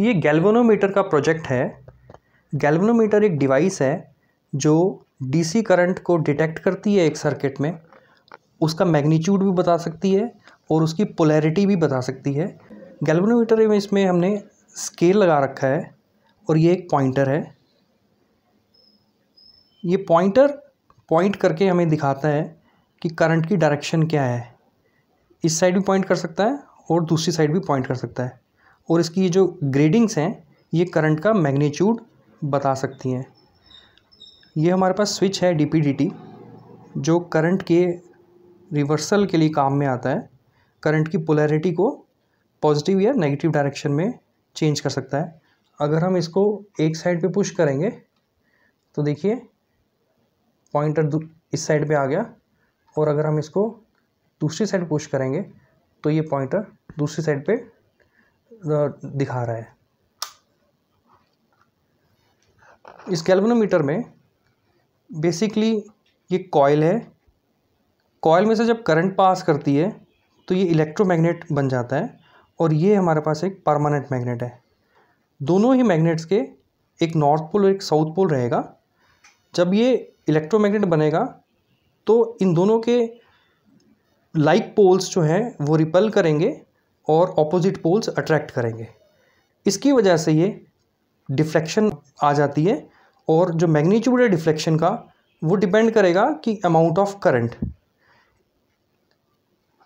ये गैल्वेनोमीटर का प्रोजेक्ट है गैल्वेनोमीटर एक डिवाइस है जो डीसी करंट को डिटेक्ट करती है एक सर्किट में उसका मैग्नीट्यूड भी बता सकती है और उसकी पोलैरिटी भी बता सकती है गैल्वेनोमीटर में इसमें हमने स्केल लगा रखा है और ये एक पॉइंटर है ये पॉइंटर पॉइंट करके हमें दिखाता है कि करंट की डायरेक्शन क्या है इस साइड भी पॉइंट कर सकता है और दूसरी साइड भी पॉइंट कर सकता है और इसकी जो ग्रेडिंग्स हैं ये करंट का मैग्नीट्यूड बता सकती हैं ये हमारे पास स्विच है डी जो करंट के रिवर्सल के लिए काम में आता है करंट की पोलैरिटी को पॉजिटिव या नेगेटिव डायरेक्शन में चेंज कर सकता है अगर हम इसको एक साइड पे पुश करेंगे तो देखिए पॉइंटर इस साइड पे आ गया और अगर हम इसको दूसरी साइड पुश करेंगे तो ये पॉइंटर दूसरी साइड पे दिखा रहा है इस गैल्वेनोमीटर में बेसिकली ये कॉयल है कॉयल में से जब करंट पास करती है तो ये इलेक्ट्रोमैग्नेट बन जाता है और ये हमारे पास एक परमानेंट मैग्नेट है दोनों ही मैग्नेट्स के एक नॉर्थ पोल और एक साउथ पोल रहेगा जब ये इलेक्ट्रोमैग्नेट बनेगा तो इन दोनों के लाइक पोल्स जो हैं वो रिपल करेंगे और ऑपोजिट पोल्स अट्रैक्ट करेंगे इसकी वजह से ये डिफ्लेक्शन आ जाती है और जो मैग्नीट्यूड है डिफ्लेक्शन का वो डिपेंड करेगा कि अमाउंट ऑफ करंट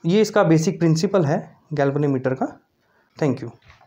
ये इसका बेसिक प्रिंसिपल है गैल्वनीमीटर का थैंक यू